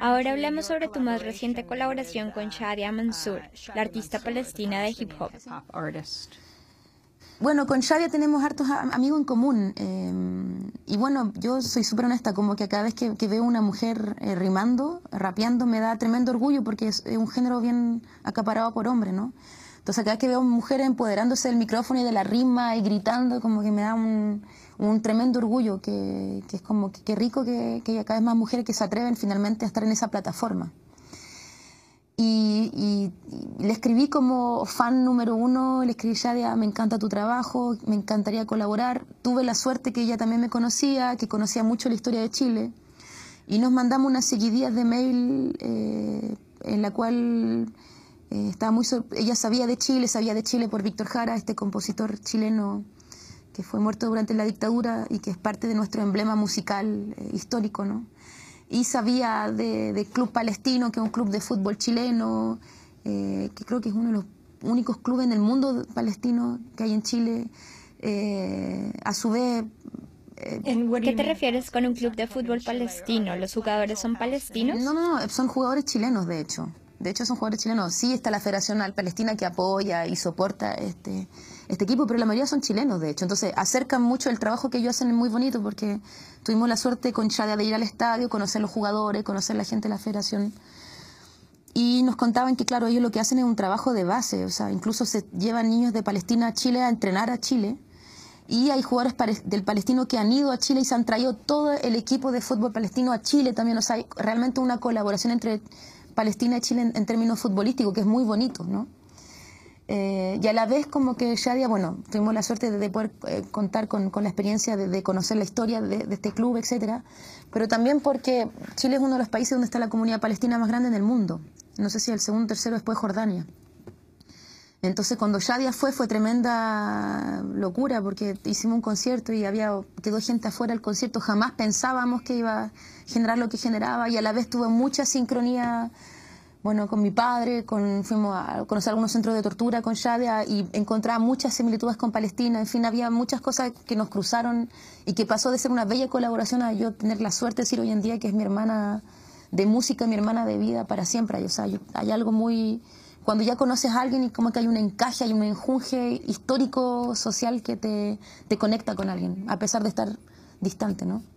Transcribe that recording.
Ahora hablamos sobre tu más reciente colaboración con uh, Shadia Mansour, uh, la artista palestina de hip hop. Bueno, con Shadia tenemos hartos amigos en común. Em, y bueno, yo soy súper honesta, como que cada vez que, que veo una mujer eh, rimando, rapeando, me da tremendo orgullo porque es un género bien acaparado por hombres, ¿no? Entonces cada vez que veo mujeres empoderándose del micrófono y de la rima y gritando, como que me da un, tremendo orgullo, que, es como que, rico que, haya cada vez más mujeres que se atreven finalmente a estar en esa plataforma. Y, le escribí como fan número uno, le escribí ya me encanta tu trabajo, me encantaría colaborar. Tuve la suerte que ella también me conocía, que conocía mucho la historia de Chile. Y nos mandamos unas seguidillas de mail eh, en la cual eh, estaba muy ella sabía de Chile, sabía de Chile por Víctor Jara, este compositor chileno que fue muerto durante la dictadura y que es parte de nuestro emblema musical eh, histórico, ¿no? Y sabía de, Club Palestino, que es un club de fútbol chileno, eh, que creo que es uno de los únicos clubes en el mundo palestino que hay en Chile. a su vez, ¿Qué te refieres con un club de fútbol palestino? ¿Los jugadores son palestinos? No, no, no, son jugadores chilenos, de hecho. De hecho, son jugadores chilenos. Sí, está la Federación Palestina que apoya y soporta este, este equipo, pero la mayoría son chilenos, de hecho. Entonces, acercan mucho el trabajo que ellos hacen, es muy bonito, porque tuvimos la suerte con Chadea de ir al estadio, conocer los jugadores, conocer la gente de la Federación. Y nos contaban que, claro, ellos lo que hacen es un trabajo de base, o sea, incluso se llevan niños de Palestina a Chile a entrenar a Chile. Y hay jugadores del palestino que han ido a Chile y se han traído todo el equipo de fútbol palestino a Chile también. O sea, hay realmente una colaboración entre Palestina y Chile en, términos futbolísticos, que es muy bonito, ¿no? Eh, y a la vez como que Shadia, bueno, tuvimos la suerte de, poder eh, contar con, con, la experiencia de, conocer la historia de, de, este club, etcétera, pero también porque Chile es uno de los países donde está la comunidad palestina más grande en el mundo. No sé si el segundo o tercero después Jordania. Entonces cuando yadia fue fue tremenda locura porque hicimos un concierto y había quedó gente afuera del concierto, jamás pensábamos que iba a generar lo que generaba y a la vez tuvo mucha sincronía bueno, con mi padre, con, fuimos a conocer algunos centros de tortura con Shadia y encontraba muchas similitudes con Palestina, en fin, había muchas cosas que nos cruzaron y que pasó de ser una bella colaboración a yo tener la suerte de decir hoy en día que es mi hermana de música, mi hermana de vida para siempre. O sea, hay algo muy cuando ya conoces a alguien y como que hay un encaje, hay un enjunje histórico, social que te, te conecta con alguien, a pesar de estar distante, ¿no?